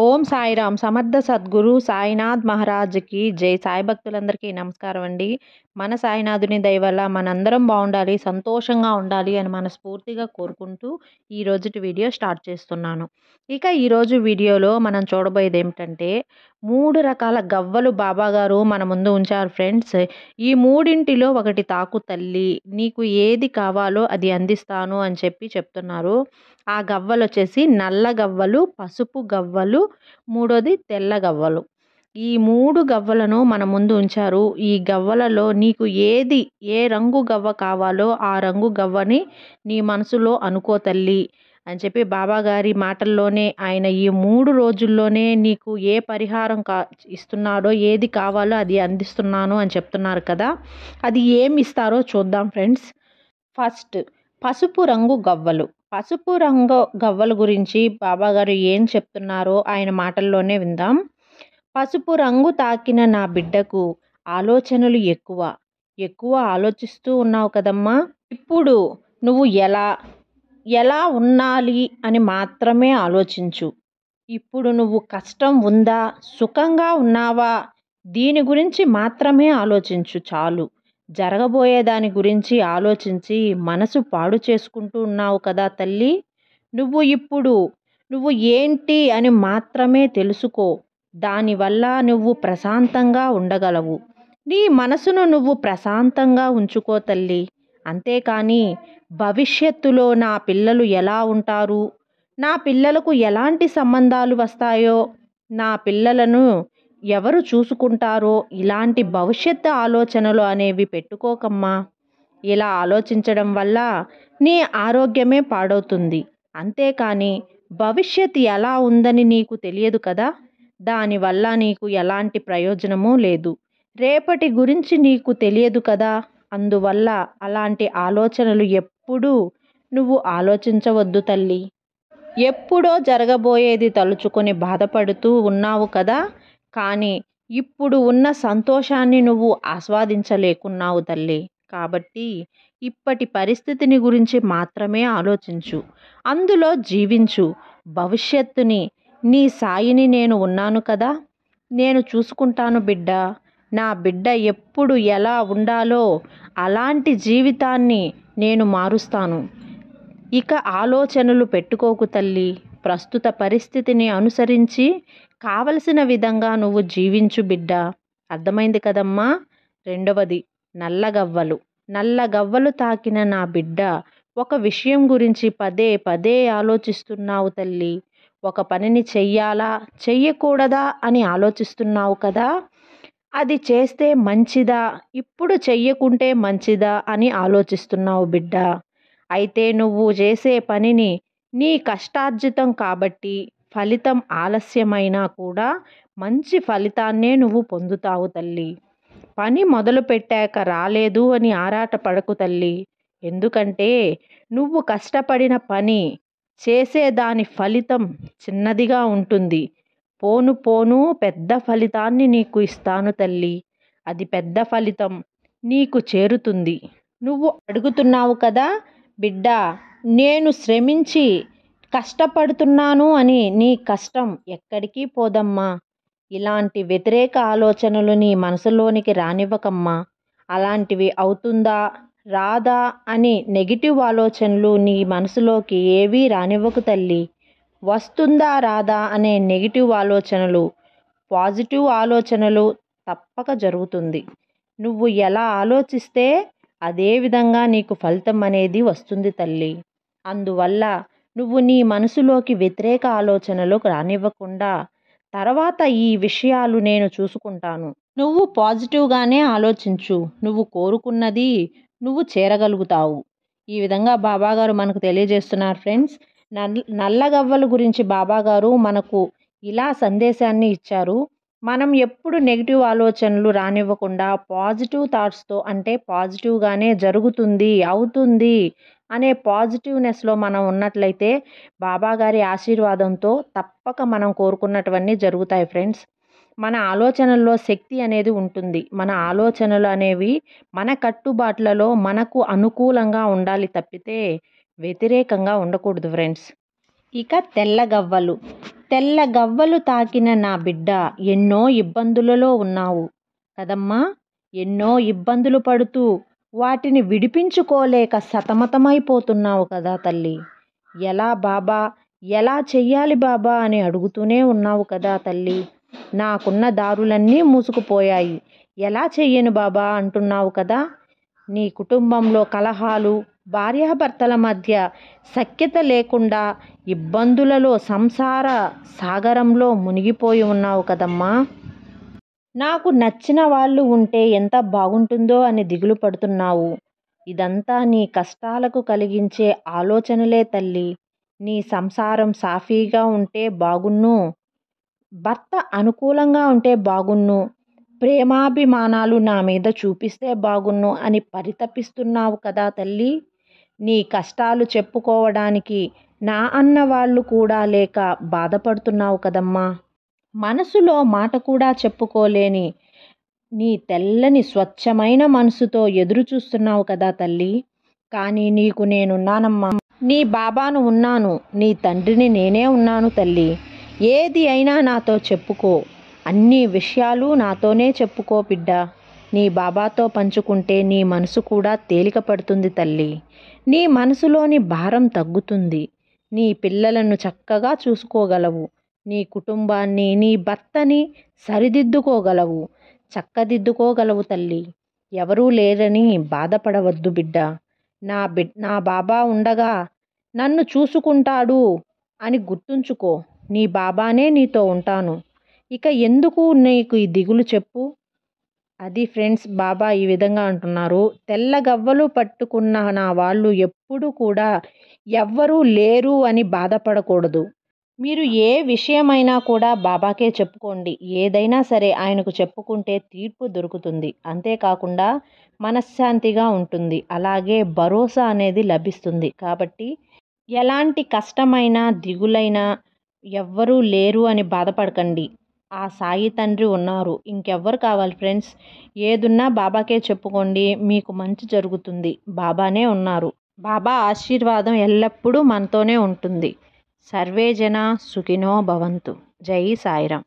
ఓం సాయిరామ్ సమర్థ సద్గురు సాయినాథ్ మహారాజ్కి జై సాయి భక్తులందరికీ నమస్కారం అండి మన సాయినాథుని దయవల్ల మనందరం బాగుండాలి సంతోషంగా ఉండాలి అని మనస్ఫూర్తిగా కోరుకుంటూ ఈరోజు వీడియో స్టార్ట్ చేస్తున్నాను ఇక ఈరోజు వీడియోలో మనం చూడబోయేది ఏమిటంటే మూడు రకాల గవ్వలు బాబాగారు మన ముందు ఉంచారు ఫ్రెండ్స్ ఈ మూడింటిలో ఒకటి తాకు తల్లి నీకు ఏది కావాలో అది అందిస్తాను అని చెప్పి చెప్తున్నారు ఆ గవ్వలు వచ్చేసి నల్ల గవ్వలు పసుపు గవ్వలు మూడోది తెల్ల గవ్వలు ఈ మూడు గవ్వలను మన ముందు ఉంచారు ఈ గవ్వలలో నీకు ఏది ఏ రంగు గవ్వ కావాలో ఆ రంగు గవ్వని నీ మనసులో అనుకో తల్లి అని చెప్పి బాబాగారి మాటల్లోనే ఆయన ఈ మూడు రోజుల్లోనే నీకు ఏ పరిహారం కా ఇస్తున్నాడో ఏది కావాలో అది అందిస్తున్నాను అని చెప్తున్నారు కదా అది ఏమి ఇస్తారో చూద్దాం ఫ్రెండ్స్ ఫస్ట్ పసుపు రంగు గవ్వలు పసుపు రంగు గవ్వల గురించి బాబాగారు ఏం చెప్తున్నారో ఆయన మాటల్లోనే విందాం పసుపు రంగు తాకిన నా బిడ్డకు ఆలోచనలు ఎక్కువ ఎక్కువ ఆలోచిస్తూ ఉన్నావు కదమ్మా ఇప్పుడు నువ్వు ఎలా ఎలా ఉండాలి అని మాత్రమే ఆలోచించు ఇప్పుడు నువ్వు కష్టం ఉందా సుఖంగా ఉన్నావా దీని గురించి మాత్రమే ఆలోచించు చాలు జరగబోయే దాని గురించి ఆలోచించి మనసు పాడు చేసుకుంటూ ఉన్నావు కదా తల్లి నువ్వు ఇప్పుడు నువ్వు ఏంటి అని మాత్రమే తెలుసుకో దానివల్ల నువ్వు ప్రశాంతంగా ఉండగలవు నీ మనసును నువ్వు ప్రశాంతంగా ఉంచుకో తల్లి అంతేకాని భవిష్యత్తులో నా పిల్లలు ఎలా ఉంటారు నా పిల్లలకు ఎలాంటి సంబంధాలు వస్తాయో నా పిల్లలను ఎవరు చూసుకుంటారో ఇలాంటి భవిష్యత్తు ఆలోచనలు అనేవి పెట్టుకోకమ్మా ఇలా ఆలోచించడం వల్ల నీ ఆరోగ్యమే పాడవుతుంది అంతేకాని భవిష్యత్ ఎలా ఉందని నీకు తెలియదు కదా దానివల్ల నీకు ఎలాంటి ప్రయోజనమూ లేదు రేపటి గురించి నీకు తెలియదు కదా అందువల్ల అలాంటి ఆలోచనలు ఎప్పుడు ఎప్పుడూ నువ్వు ఆలోచించవద్దు తల్లి ఎప్పుడో జరగబోయేది తలుచుకొని బాధపడుతూ ఉన్నావు కదా! కానీ ఇప్పుడు ఉన్న సంతోషాన్ని నువ్వు ఆస్వాదించలేకున్నావు తల్లి కాబట్టి ఇప్పటి పరిస్థితిని గురించి మాత్రమే ఆలోచించు. అందులో జీవించు. భవిష్యత్తుని, నీ సాయిని నేను ఉన్నాను కదా! నేను చూసుకుంటాను బిడ్డ నా బిడ్డ ఎప్పుడు ఎలా ఉండాలో అలాంటి జీవితాన్ని నేను మారుస్తాను ఇక ఆలోచనలు పెట్టుకోకు తల్లి ప్రస్తుత పరిస్థితిని అనుసరించి కావలసిన విధంగా నువ్వు జీవించు బిడ్డ అర్థమైంది కదమ్మా రెండవది నల్లగవ్వలు నల్లగవ్వలు తాకిన నా బిడ్డ ఒక విషయం గురించి పదే పదే ఆలోచిస్తున్నావు తల్లి ఒక పనిని చెయ్యాలా చెయ్యకూడదా అని ఆలోచిస్తున్నావు కదా అది చేస్తే మంచిదా ఇప్పుడు చెయ్యకుంటే మంచిదా అని ఆలోచిస్తున్నావు బిడ్డ అయితే నువ్వు చేసే పనిని నీ కష్టార్జితం కాబట్టి ఫలితం ఆలస్యమైనా కూడా మంచి ఫలితాన్నే నువ్వు పొందుతావు తల్లి పని మొదలు పెట్టాక రాలేదు అని ఆరాట పడకు తల్లి ఎందుకంటే నువ్వు కష్టపడిన పని చేసే దాని ఫలితం చిన్నదిగా ఉంటుంది పోను పోను పెద్ద ఫలితాన్ని నీకు ఇస్తాను తల్లి అది పెద్ద ఫలితం నీకు చేరుతుంది నువ్వు అడుగుతున్నావు కదా బిడ్డ నేను శ్రమించి కష్టపడుతున్నాను అని నీ కష్టం ఎక్కడికి పోదమ్మా ఇలాంటి వ్యతిరేక ఆలోచనలు నీ మనసులోనికి రానివ్వకమ్మా అలాంటివి అవుతుందా రాదా అని నెగిటివ్ ఆలోచనలు నీ మనసులోకి ఏవీ రానివ్వకు తల్లి వస్తుందా రాదా అనే నెగిటివ్ ఆలోచనలు పాజిటివ్ ఆలోచనలు తప్పక జరుగుతుంది నువ్వు ఎలా ఆలోచిస్తే అదే విధంగా నీకు ఫలితం అనేది వస్తుంది తల్లి అందువల్ల నువ్వు నీ మనసులోకి వ్యతిరేక ఆలోచనలు రానివ్వకుండా తర్వాత ఈ విషయాలు నేను చూసుకుంటాను నువ్వు పాజిటివ్గానే ఆలోచించు నువ్వు కోరుకున్నది నువ్వు చేరగలుగుతావు ఈ విధంగా బాబాగారు మనకు తెలియజేస్తున్నారు ఫ్రెండ్స్ నల్లగవ్వల గురించి బాబాగారు మనకు ఇలా సందేశాన్ని ఇచ్చారు మనం ఎప్పుడు నెగిటివ్ ఆలోచనలు రానివ్వకుండా పాజిటివ్ థాట్స్తో అంటే పాజిటివ్గానే జరుగుతుంది అవుతుంది అనే పాజిటివ్నెస్లో మనం ఉన్నట్లయితే బాబాగారి ఆశీర్వాదంతో తప్పక మనం కోరుకున్నటువన్నీ జరుగుతాయి ఫ్రెండ్స్ మన ఆలోచనల్లో శక్తి అనేది ఉంటుంది మన ఆలోచనలు అనేవి మన కట్టుబాట్లలో మనకు అనుకూలంగా ఉండాలి తప్పితే వ్యతిరేకంగా ఉండకూడదు ఫ్రెండ్స్ ఇక తెల్లగవ్వలు తెల్లగవ్వలు తాకిన నా బిడ్డ ఎన్నో ఇబ్బందులలో ఉన్నావు కదమ్మా ఎన్నో ఇబ్బందులు పడుతూ వాటిని విడిపించుకోలేక సతమతమైపోతున్నావు కదా తల్లి ఎలా బాబా ఎలా చెయ్యాలి బాబా అని అడుగుతూనే ఉన్నావు కదా తల్లి నాకున్న దారులన్నీ మూసుకుపోయాయి ఎలా చెయ్యను బాబా అంటున్నావు కదా నీ కుటుంబంలో కలహాలు భార్యాభర్తల మధ్య సఖ్యత లేకుండా ఇబ్బందులలో సంసార సాగరంలో మునిగిపోయి ఉన్నావు కదమ్మా నాకు నచ్చిన వాళ్ళు ఉంటే ఎంత బాగుంటుందో అని దిగులు పడుతున్నావు ఇదంతా నీ కష్టాలకు కలిగించే ఆలోచనలే తల్లి నీ సంసారం సాఫీగా ఉంటే బాగున్ను భర్త అనుకూలంగా ఉంటే బాగున్ను ప్రేమాభిమానాలు నా మీద చూపిస్తే బాగున్ను అని పరితపిస్తున్నావు కదా తల్లి నీ కష్టాలు చెప్పుకోవడానికి నా అన్న వాళ్ళు కూడా లేక బాధపడుతున్నావు కదమ్మా మనసులో మాట కూడా చెప్పుకోలేని నీ తెల్లని స్వచ్ఛమైన మనసుతో ఎదురు చూస్తున్నావు కదా తల్లి కానీ నీకు నేనున్నానమ్మా నీ బాబాను ఉన్నాను నీ తండ్రిని నేనే ఉన్నాను తల్లి ఏది అయినా నాతో చెప్పుకో అన్ని విషయాలు నాతోనే చెప్పుకో బిడ్డా నీ బాబాతో పంచుకుంటే నీ మనసు కూడా తేలిక పడుతుంది తల్లి నీ మనసులోని భారం తగ్గుతుంది నీ పిల్లలను చక్కగా చూసుకోగలవు నీ కుటుంబాన్ని నీ భర్తని సరిదిద్దుకోగలవు చక్కదిద్దుకోగలవు తల్లి ఎవరూ లేరని బాధపడవద్దు బిడ్డ నా బిడ్ నా బాబా ఉండగా నన్ను చూసుకుంటాడు అని గుర్తుంచుకో నీ బాబానే నీతో ఉంటాను ఇక ఎందుకు నీకు ఈ దిగులు చెప్పు అది ఫ్రెండ్స్ బాబా ఈ విధంగా అంటున్నారు తెల్ల గవ్వలు పట్టుకున్న నా వాళ్ళు ఎప్పుడు కూడా ఎవ్వరూ లేరు అని బాధపడకూడదు మీరు ఏ విషయమైనా కూడా బాబాకే చెప్పుకోండి ఏదైనా సరే ఆయనకు చెప్పుకుంటే తీర్పు దొరుకుతుంది అంతేకాకుండా మనశ్శాంతిగా ఉంటుంది అలాగే భరోసా అనేది లభిస్తుంది కాబట్టి ఎలాంటి కష్టమైన దిగులైనా ఎవ్వరూ లేరు అని బాధపడకండి ఆ సాయి తండ్రి ఉన్నారు ఇంకెవ్వరు కావాలి ఫ్రెండ్స్ ఏదున్నా బాబాకే చెప్పుకోండి మీకు మంచి జరుగుతుంది బాబానే ఉన్నారు బాబా ఆశీర్వాదం ఎల్లప్పుడూ మనతోనే ఉంటుంది సర్వే జన సుఖినో భవంతు జై సాయిరాం